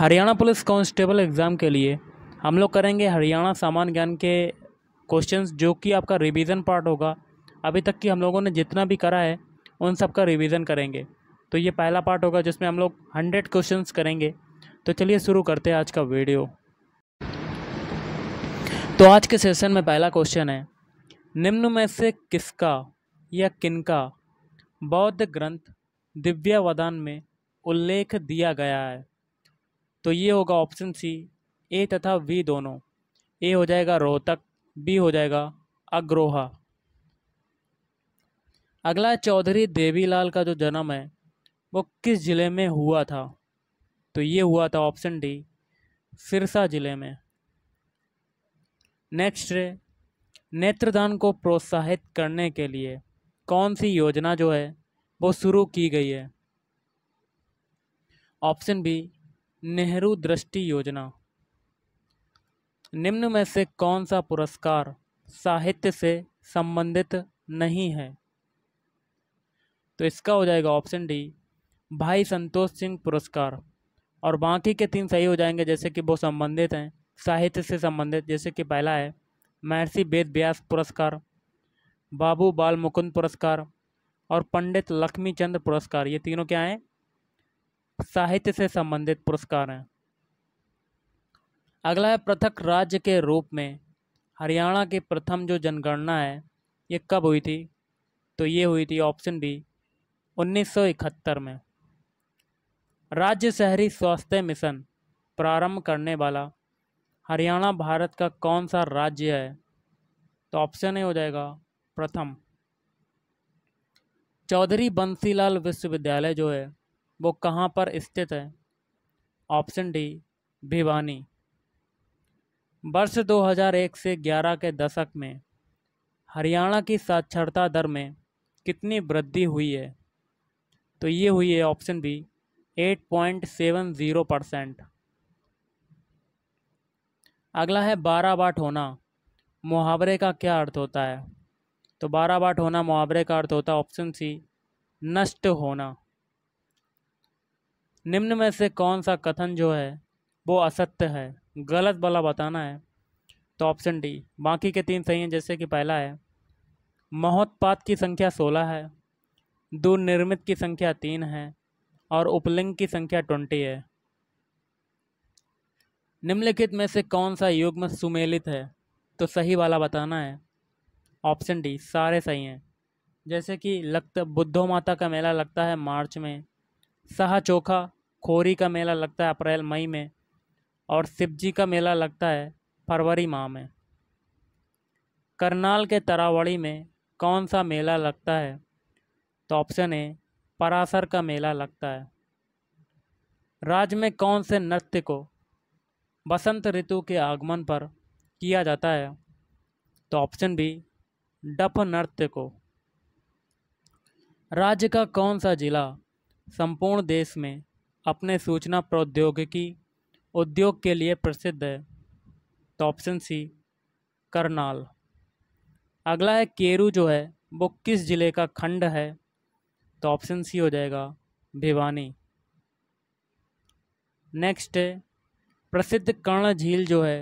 Haryana police constable exam के लिए हम लोग करेंगे हरियाणा सामान्य ज्ञान के क्वेश्चंस जो कि आपका रिवीजन पार्ट होगा अभी तक की हम लोगों ने जितना भी करा है उन सब का रिवीजन करेंगे तो ये पहला पार्ट होगा जिसमें हम लोग हंड्रेड क्वेश्चन करेंगे तो चलिए शुरू करते हैं आज का वीडियो तो आज के सेशन में पहला क्वेश्चन है निम्न में से किसका या किनका बौद्ध ग्रंथ दिव्यावदान में उल्लेख दिया गया है तो ये होगा ऑप्शन सी ए तथा वी दोनों ए हो जाएगा रोहतक बी हो जाएगा अग्रोहा अगला चौधरी देवीलाल का जो जन्म है वो किस ज़िले में हुआ था तो ये हुआ था ऑप्शन डी सिरसा ज़िले में नेक्स्ट नेत्रदान को प्रोत्साहित करने के लिए कौन सी योजना जो है वो शुरू की गई है ऑप्शन बी नेहरू दृष्टि योजना निम्न में से कौन सा पुरस्कार साहित्य से संबंधित नहीं है तो इसका हो जाएगा ऑप्शन डी भाई संतोष सिंह पुरस्कार और बाकी के तीन सही हो जाएंगे जैसे कि वो संबंधित हैं साहित्य से संबंधित जैसे कि पहला है महर्षि वेद व्यास पुरस्कार बाबू बाल मुकुंद पुरस्कार और पंडित लक्ष्मीचंद पुरस्कार ये तीनों क्या हैं साहित्य से संबंधित पुरस्कार हैं अगला है पृथक राज्य के रूप में हरियाणा की प्रथम जो जनगणना है ये कब हुई थी तो ये हुई थी ऑप्शन बी 1971 में राज्य शहरी स्वास्थ्य मिशन प्रारंभ करने वाला हरियाणा भारत का कौन सा राज्य है तो ऑप्शन ए हो जाएगा प्रथम चौधरी बंसीलाल विश्वविद्यालय जो है वो कहाँ पर स्थित है ऑप्शन डी भिवानी वर्ष 2001 से 11 के दशक में हरियाणा की साक्षरता दर में कितनी वृद्धि हुई है तो ये हुई है ऑप्शन बी 8.70 परसेंट अगला है बारह बाट होना मुहावरे का क्या अर्थ होता है तो बारह बाट होना मुहावरे का अर्थ होता है ऑप्शन सी नष्ट होना निम्न में से कौन सा कथन जो है वो असत्य है गलत वाला बताना है तो ऑप्शन डी बाकी के तीन सही हैं जैसे कि पहला है महोत्पात की संख्या सोलह है दुर्निर्मित की संख्या तीन है और उपलिंग की संख्या ट्वेंटी है निम्नलिखित में से कौन सा युग्म सुमेलित है तो सही वाला बताना है ऑप्शन डी सारे सही हैं जैसे कि लगता बुद्धो माता का मेला लगता है मार्च में सहा चोखा खोरी का मेला लगता है अप्रैल मई में और शिवजी का मेला लगता है फरवरी माह में करनाल के तरावड़ी में कौन सा मेला लगता है तो ऑप्शन ए परासर का मेला लगता है राज्य में कौन से नृत्य को बसंत ऋतु के आगमन पर किया जाता है तो ऑप्शन बी डफ नृत्य को राज्य का कौन सा जिला संपूर्ण देश में अपने सूचना प्रौद्योगिकी उद्योग के लिए प्रसिद्ध है तो ऑप्शन सी करनाल अगला है केरू जो है वो किस ज़िले का खंड है तो ऑप्शन सी हो जाएगा भिवानी नेक्स्ट प्रसिद्ध कर्ण झील जो है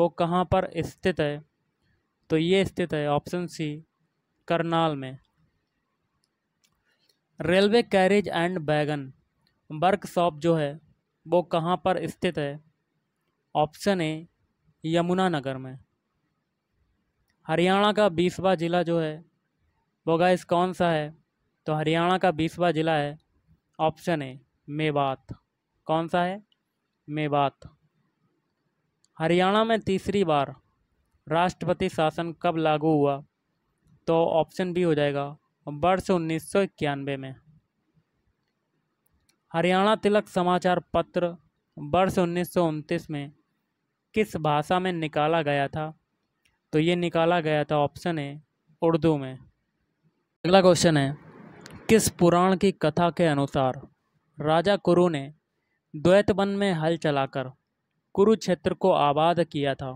वो कहाँ पर स्थित है तो ये स्थित है ऑप्शन सी करनाल में railway carriage and wagon workshop जो है वो कहाँ पर स्थित है ऑप्शन ए यमुनानगर में हरियाणा का बीसवा ज़िला जो है वो गैस कौन सा है तो हरियाणा का बीसवा ज़िला है ऑप्शन ए मेवात कौन सा है मेवात हरियाणा में तीसरी बार राष्ट्रपति शासन कब लागू हुआ तो ऑप्शन बी हो जाएगा वर्ष उन्नीस में हरियाणा तिलक समाचार पत्र वर्ष उन्नीस में किस भाषा में निकाला गया था तो ये निकाला गया था ऑप्शन है उर्दू में अगला क्वेश्चन है किस पुराण की कथा के अनुसार राजा कुरु ने द्वैत वन में हल चलाकर कुरुक्षेत्र को आबाद किया था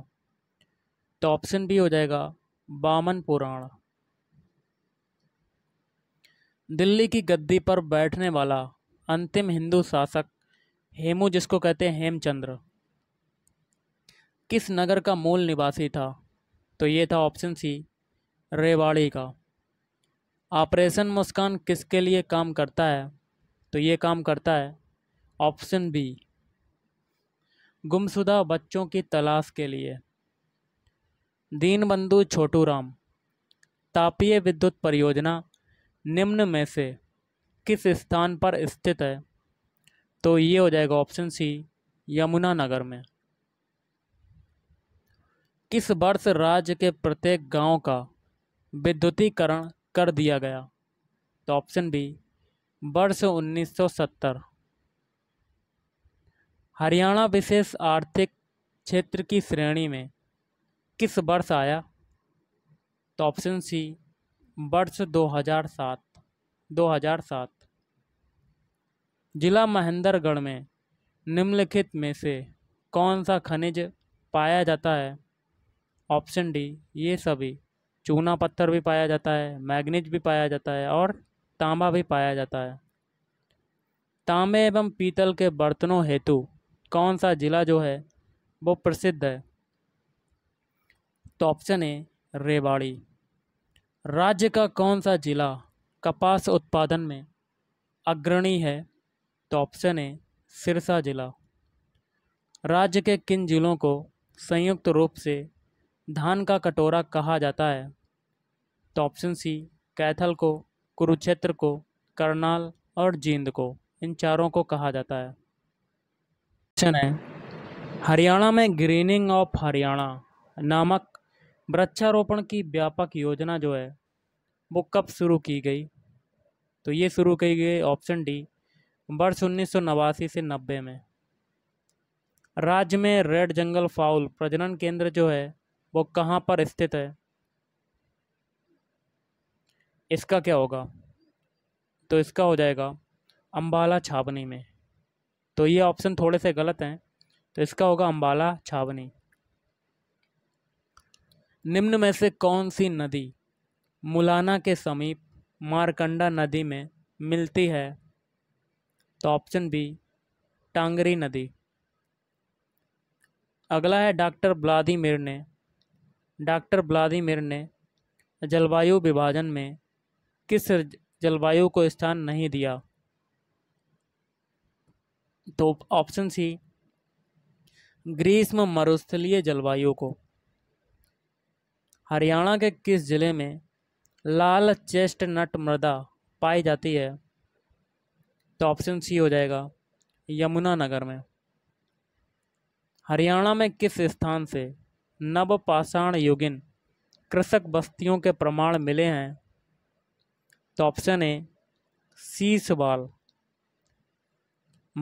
तो ऑप्शन बी हो जाएगा बामन पुराण दिल्ली की गद्दी पर बैठने वाला अंतिम हिंदू शासक हेमू जिसको कहते हैं हेमचंद्र किस नगर का मूल निवासी था तो ये था ऑप्शन सी रेवाड़ी का ऑपरेशन मुस्कान किसके लिए काम करता है तो ये काम करता है ऑप्शन बी गुमशुदा बच्चों की तलाश के लिए दीनबंधु छोटू राम तापीय विद्युत परियोजना निम्न में से किस स्थान पर स्थित है तो ये हो जाएगा ऑप्शन सी यमुना नगर में किस वर्ष राज्य के प्रत्येक गांव का विद्युतीकरण कर दिया गया तो ऑप्शन बी वर्ष 1970 हरियाणा विशेष आर्थिक क्षेत्र की श्रेणी में किस वर्ष आया तो ऑप्शन सी वर्ष 2007 2007 जिला महेंद्रगढ़ में निम्नलिखित में से कौन सा खनिज पाया जाता है ऑप्शन डी ये सभी चूना पत्थर भी पाया जाता है मैग्नीज भी पाया जाता है और तांबा भी पाया जाता है तांबे एवं पीतल के बर्तनों हेतु कौन सा ज़िला जो है वो प्रसिद्ध है तो ऑप्शन ए रेवाड़ी राज्य का कौन सा ज़िला कपास उत्पादन में अग्रणी है तो ऑप्शन है सिरसा जिला राज्य के किन जिलों को संयुक्त रूप से धान का कटोरा कहा जाता है तो ऑप्शन सी कैथल को कुरुक्षेत्र को करनाल और जींद को इन चारों को कहा जाता है क्वेश्चन है हरियाणा में ग्रीनिंग ऑफ हरियाणा नामक वृक्षारोपण की व्यापक योजना जो है वो कब शुरू की गई तो ये शुरू की गई ऑप्शन डी वर्ष उन्नीस से नब्बे में राज्य में रेड जंगल फाउल प्रजनन केंद्र जो है वो कहाँ पर स्थित है इसका क्या होगा तो इसका हो जाएगा अम्बाला छावनी में तो ये ऑप्शन थोड़े से गलत हैं तो इसका होगा अम्बाला छावनी निम्न में से कौन सी नदी मुलाना के समीप मारकंडा नदी में मिलती है तो ऑप्शन बी टांगरी नदी अगला है डॉक्टर ब्लादिमिर ने डॉक्टर ब्लादिमिर ने जलवायु विभाजन में किस जलवायु को स्थान नहीं दिया तो ऑप्शन सी ग्रीष्म मरुस्थलीय जलवायु को हरियाणा के किस जिले में लाल चेस्ट नट मृदा पाई जाती है तो ऑप्शन सी हो जाएगा यमुना नगर में हरियाणा में किस स्थान से नवपाषाण युगिन कृषक बस्तियों के प्रमाण मिले हैं तो ऑप्शन ए सीसवाल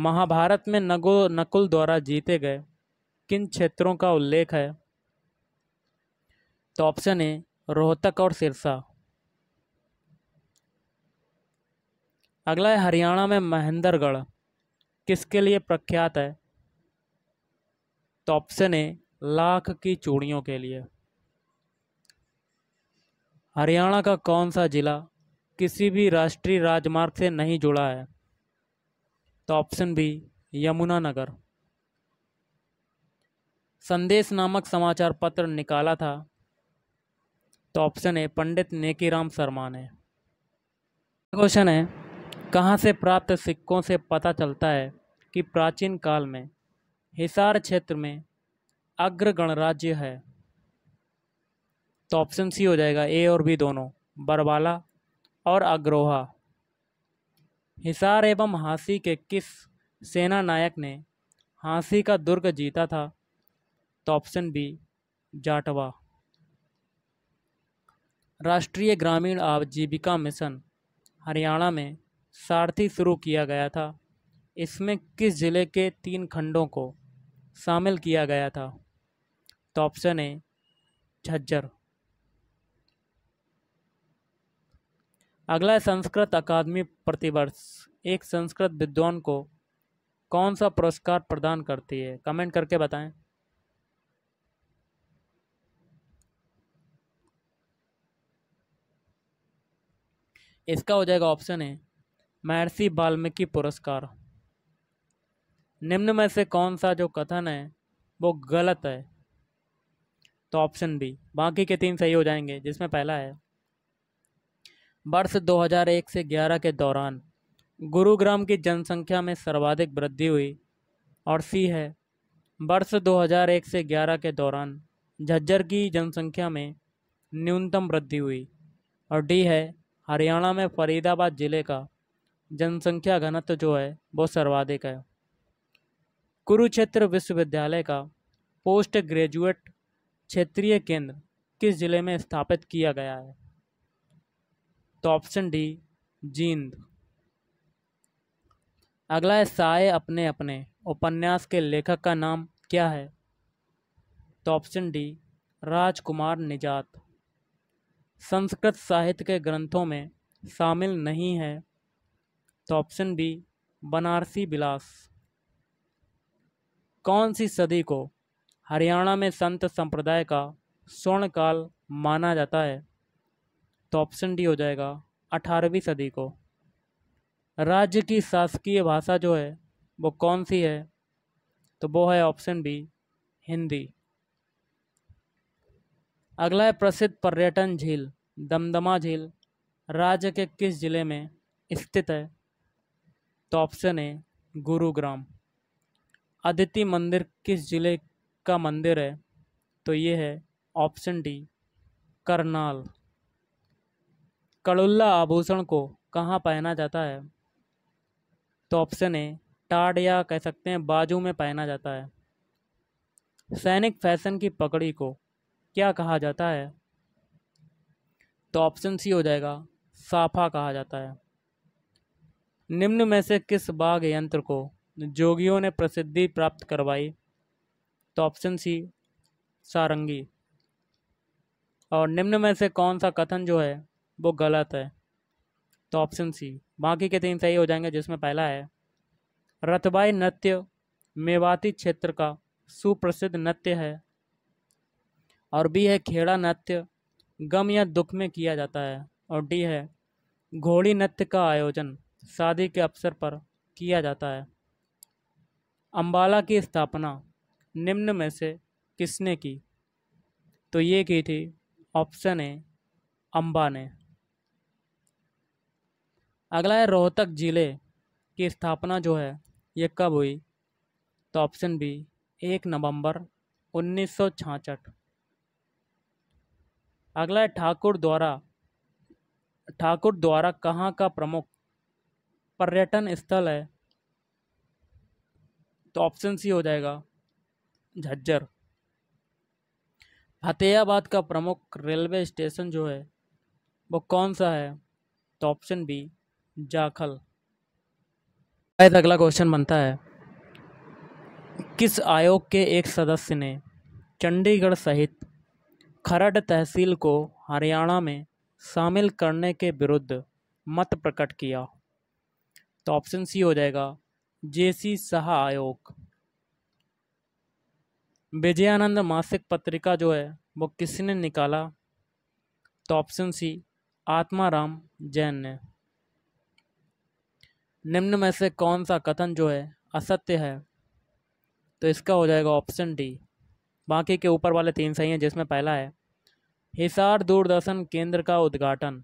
महाभारत में नगो नकुल द्वारा जीते गए किन क्षेत्रों का उल्लेख है तो ऑप्शन ए रोहतक और सिरसा अगला है हरियाणा में महेंद्रगढ़ किसके लिए प्रख्यात है तो ऑप्शन ए लाख की चूड़ियों के लिए हरियाणा का कौन सा जिला किसी भी राष्ट्रीय राजमार्ग से नहीं जुड़ा है तो ऑप्शन बी यमुनानगर संदेश नामक समाचार पत्र निकाला था तो ऑप्शन ए पंडित नेकीराम शर्मा ने क्वेश्चन है कहाँ से प्राप्त सिक्कों से पता चलता है कि प्राचीन काल में हिसार क्षेत्र में अग्र गणराज्य है तो ऑप्शन सी हो जाएगा ए और बी दोनों बरवाला और अग्रोहा हिसार एवं हांसी के किस सेना नायक ने हांसी का दुर्ग जीता था तो ऑप्शन बी जाटवा राष्ट्रीय ग्रामीण आजीविका मिशन हरियाणा में सारथी शुरू किया गया था इसमें किस ज़िले के तीन खंडों को शामिल किया गया था तो ऑप्शन ए झज्जर अगला संस्कृत अकादमी प्रतिवर्ष एक संस्कृत विद्वान को कौन सा पुरस्कार प्रदान करती है कमेंट करके बताएं इसका हो जाएगा ऑप्शन है महर्षि वाल्मीकि पुरस्कार निम्न में से कौन सा जो कथन है वो गलत है तो ऑप्शन बी बाकी के तीन सही हो जाएंगे जिसमें पहला है वर्ष 2001 से 11 के दौरान गुरुग्राम की जनसंख्या में सर्वाधिक वृद्धि हुई और सी है वर्ष 2001 से 11 के दौरान झज्जर की जनसंख्या में न्यूनतम वृद्धि हुई और डी है हरियाणा में फरीदाबाद ज़िले का जनसंख्या घनत्व जो है वो सर्वाधिक है कुरुक्षेत्र विश्वविद्यालय का पोस्ट ग्रेजुएट क्षेत्रीय केंद्र किस जिले में स्थापित किया गया है तो ऑप्शन डी जींद अगला है साय अपने अपने उपन्यास के लेखक का नाम क्या है तो ऑप्शन डी राजकुमार निजात संस्कृत साहित्य के ग्रंथों में शामिल नहीं है तो ऑप्शन बी बनारसी बिलास कौन सी सदी को हरियाणा में संत संप्रदाय का स्वर्ण काल माना जाता है तो ऑप्शन डी हो जाएगा अठारहवीं सदी को राज्य की शासकीय भाषा जो है वो कौन सी है तो वो है ऑप्शन बी हिंदी अगला है प्रसिद्ध पर्यटन झील दमदमा झील राज्य के किस जिले में स्थित है तो ऑप्शन है गुरुग्राम अदिति मंदिर किस जिले का मंदिर है तो ये है ऑप्शन डी करनाल कड़ुल्ला आभूषण को कहाँ पहना जाता है तो ऑप्शन है टाड या कह सकते हैं बाजू में पहना जाता है सैनिक फैशन की पगड़ी को क्या कहा जाता है तो ऑप्शन सी हो जाएगा साफा कहा जाता है निम्न में से किस बाघ यंत्र को जोगियों ने प्रसिद्धि प्राप्त करवाई तो ऑप्शन सी सारंगी और निम्न में से कौन सा कथन जो है वो गलत है तो ऑप्शन सी बाकी के तीन सही हो जाएंगे जिसमें पहला है रतबाई नृत्य मेवाती क्षेत्र का सुप्रसिद्ध नृत्य है और बी है खेड़ा नृत्य गम या दुख में किया जाता है और डी है घोड़ी नृत्य का आयोजन शादी के अवसर पर किया जाता है अम्बाला की स्थापना निम्न में से किसने की तो ये की थी ऑप्शन ए अम्बा ने अगला है रोहतक जिले की स्थापना जो है ये कब हुई तो ऑप्शन बी एक नवंबर उन्नीस अगला है ठाकुर द्वारा ठाकुर द्वारा कहाँ का प्रमुख पर्यटन स्थल है तो ऑप्शन सी हो जाएगा झज्जर फतेहाबाद का प्रमुख रेलवे स्टेशन जो है वो कौन सा है तो ऑप्शन बी जाखल अगला क्वेश्चन बनता है किस आयोग के एक सदस्य ने चंडीगढ़ सहित खरड तहसील को हरियाणा में शामिल करने के विरुद्ध मत प्रकट किया तो ऑप्शन सी हो जाएगा जेसी सहा आयोग विजयानंद मासिक पत्रिका जो है वो किसने निकाला तो ऑप्शन सी आत्माराम जैन ने निम्न में से कौन सा कथन जो है असत्य है तो इसका हो जाएगा ऑप्शन डी बाकी के ऊपर वाले तीन सही हैं जिसमें पहला है हिसार दूरदर्शन केंद्र का उद्घाटन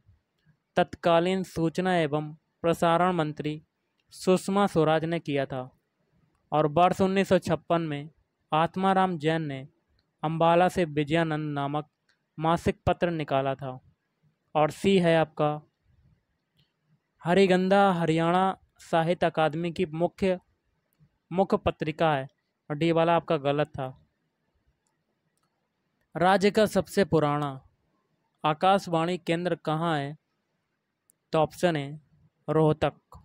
तत्कालीन सूचना एवं प्रसारण मंत्री सुषमा स्वराज ने किया था और वर्ष उन्नीस में आत्माराम जैन ने अम्बाला से विजयानंद नामक मासिक पत्र निकाला था और सी है आपका हरिगंधा हरियाणा साहित्य अकादमी की मुख्य मुख्य पत्रिका है और डी वाला आपका गलत था राज्य का सबसे पुराना आकाशवाणी केंद्र कहाँ है तो ऑप्शन है रोहतक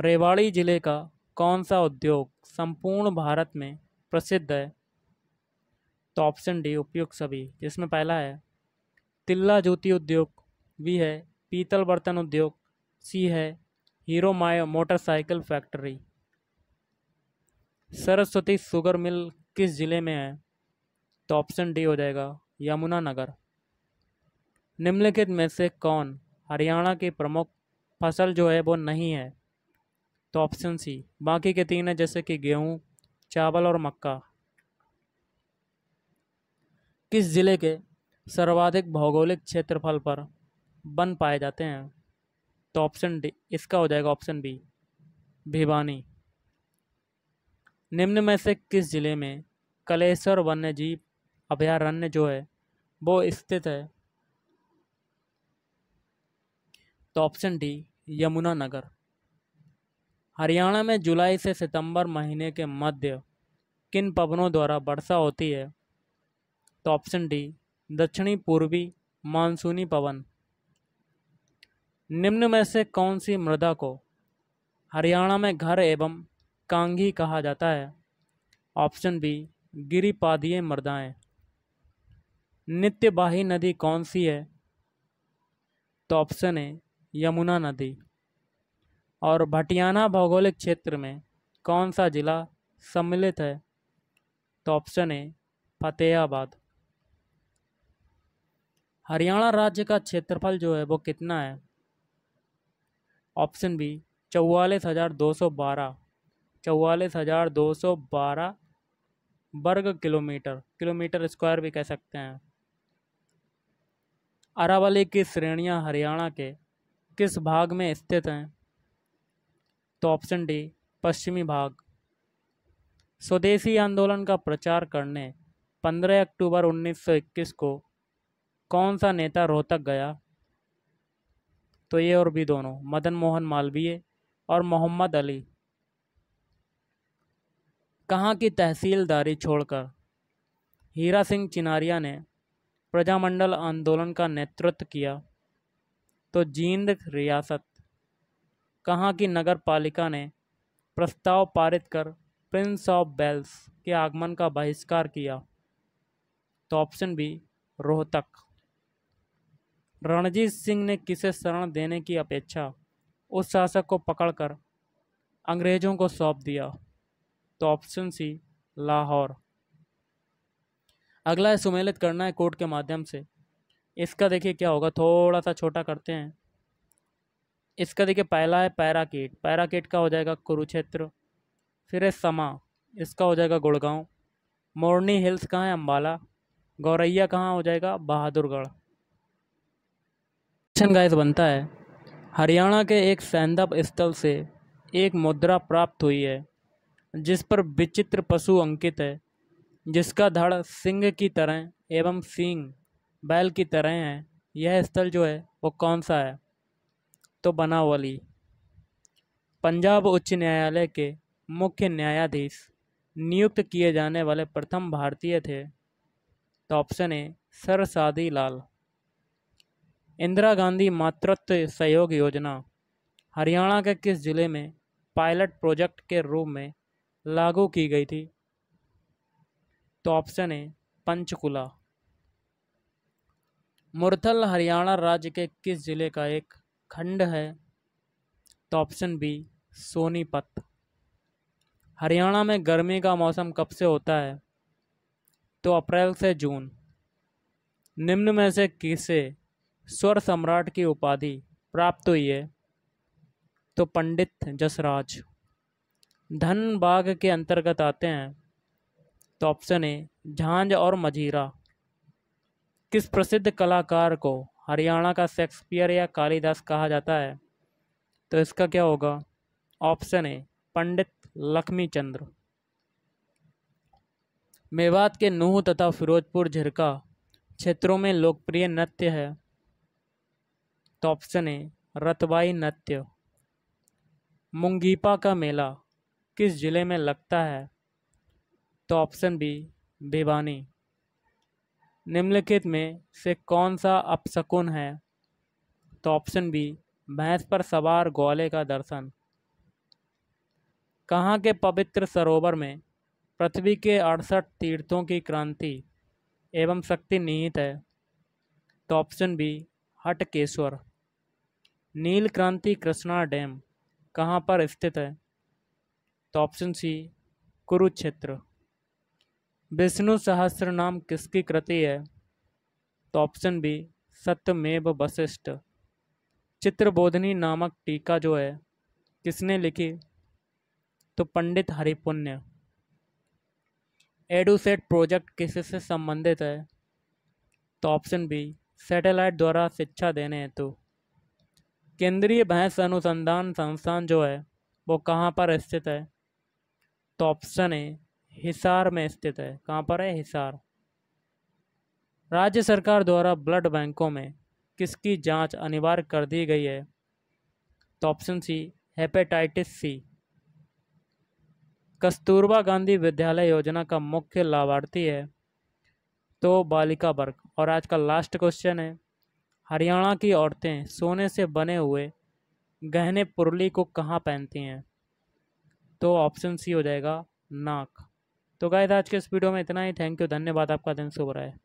रेवाड़ी जिले का कौन सा उद्योग संपूर्ण भारत में प्रसिद्ध है तो ऑप्शन डी उपयुक्त सभी जिसमें पहला है तिल्ला जूती उद्योग बी है पीतल बर्तन उद्योग सी है Hero my motorcycle factory Saraswati sugar mill किस ज़िले में है तो ऑप्शन डी हो जाएगा यमुनानगर निम्नलिखित में से कौन हरियाणा की प्रमुख फसल जो है वो नहीं है तो ऑप्शन सी बाकी के तीन है जैसे कि गेहूँ चावल और मक्का किस ज़िले के सर्वाधिक भौगोलिक क्षेत्रफल पर वन पाए जाते हैं तो ऑप्शन डी इसका हो जाएगा ऑप्शन बी भिवानी निम्न में से किस ज़िले में कलेश्वर वन्यजीव अभयारण्य जो है वो स्थित है तो ऑप्शन डी यमुना नगर हरियाणा में जुलाई से सितंबर महीने के मध्य किन पवनों द्वारा वर्षा होती है तो ऑप्शन डी दक्षिणी पूर्वी मानसूनी पवन निम्न में से कौन सी मृदा को हरियाणा में घर एवं कांगी कहा जाता है ऑप्शन बी गिरिपादीय मृदाएं नित्यवाही नदी कौन सी है तो ऑप्शन ए यमुना नदी और भटियाना भौगोलिक क्षेत्र में कौन सा ज़िला सम्मिलित है तो ऑप्शन ए फतेहाबाद हरियाणा राज्य का क्षेत्रफल जो है वो कितना है ऑप्शन बी चौवालीस हज़ार दो सौ बारह चौवालीस हज़ार दो सौ बारह वर्ग किलोमीटर किलोमीटर स्क्वायर भी कह सकते हैं अरावली की श्रेणियां हरियाणा के किस भाग में स्थित हैं तो ऑप्शन डी पश्चिमी भाग स्वदेशी आंदोलन का प्रचार करने 15 अक्टूबर 1921 को कौन सा नेता रोहतक गया तो ये और भी दोनों मदन मोहन मालवीय और मोहम्मद अली कहाँ की तहसीलदारी छोड़कर हीरा सिंह चिनारिया ने प्रजामंडल आंदोलन का नेतृत्व किया तो जींद रियासत कहाँ की नगर पालिका ने प्रस्ताव पारित कर प्रिंस ऑफ बेल्स के आगमन का बहिष्कार किया तो ऑप्शन बी रोहतक रणजीत सिंह ने किसे शरण देने की अपेक्षा उस शासक को पकड़कर अंग्रेजों को सौंप दिया तो ऑप्शन सी लाहौर अगला है सुमेलित करना है कोर्ट के माध्यम से इसका देखिए क्या होगा थोड़ा सा छोटा करते हैं इसका देखिए पहला है पैराकेट पैराकेट का हो जाएगा कुरुक्षेत्र फिर है समा इसका हो जाएगा गुड़गांव मोरनी हिल्स कहाँ है अम्बाला गौरैया कहाँ हो जाएगा बहादुरगढ़ क्वेश्चन गाइस बनता है हरियाणा के एक सैंदप स्थल से एक मुद्रा प्राप्त हुई है जिस पर विचित्र पशु अंकित है जिसका धड़ सिंह की तरह एवं सिंह बैल की तरह है यह स्थल जो है वो कौन सा है तो बनावली पंजाब उच्च न्यायालय के मुख्य न्यायाधीश नियुक्त किए जाने वाले प्रथम भारतीय थे तो ऑप्शन ए सर सादी लाल इंदिरा गांधी मातृत्व सहयोग योजना हरियाणा के किस जिले में पायलट प्रोजेक्ट के रूप में लागू की गई थी तो ऑप्शन ए पंचकुला मुरथल हरियाणा राज्य के किस जिले का एक खंड है तो ऑप्शन बी सोनीपत हरियाणा में गर्मी का मौसम कब से होता है तो अप्रैल से जून निम्न में से किसे स्वर सम्राट की उपाधि प्राप्त हुई है तो पंडित जसराज धन बाग के अंतर्गत आते हैं तो ऑप्शन ए झांझ और मजीरा किस प्रसिद्ध कलाकार को हरियाणा का शेक्सपियर या कालिदास कहा जाता है तो इसका क्या होगा ऑप्शन ए पंडित लक्ष्मी चंद्र मेवात के नूह तथा फिरोजपुर झिरका क्षेत्रों में लोकप्रिय नृत्य है तो ऑप्शन ए रतबाई नृत्य मुंगीपा का मेला किस जिले में लगता है तो ऑप्शन बी भिवानी निम्नलिखित में से कौन सा अपशकुन है तो ऑप्शन बी भैंस पर सवार ग्वाले का दर्शन कहाँ के पवित्र सरोवर में पृथ्वी के अड़सठ तीर्थों की क्रांति एवं शक्ति निहित है तो ऑप्शन बी हटकेश्वर नील क्रांति कृष्णा डैम कहाँ पर स्थित है तो ऑप्शन सी कुरुक्षेत्र विष्णु सहस्र नाम किसकी कृति है तो ऑप्शन बी सत्यमेव वशिष्ठ चित्रबोधनी नामक टीका जो है किसने लिखी तो पंडित हरिपुण्य एडुसेट प्रोजेक्ट किस से संबंधित है तो ऑप्शन बी सैटेलाइट द्वारा शिक्षा देने हेतु तो। केंद्रीय भैंस अनुसंधान संस्थान जो है वो कहाँ पर स्थित है तो ऑप्शन ए हिसार में स्थित है कहाँ पर है हिसार राज्य सरकार द्वारा ब्लड बैंकों में किसकी जांच अनिवार्य कर दी गई है तो option C hepatitis C Kasturba Gandhi विद्यालय योजना का मुख्य लाभार्थी है तो बालिका वर्ग और आज का लास्ट क्वेश्चन है हरियाणा की औरतें सोने से बने हुए गहने पुरली को कहाँ पहनती हैं तो ऑप्शन सी हो जाएगा नाक तो गाय आज के इस वीडियो में इतना ही थैंक यू धन्यवाद आपका दिन शुभ है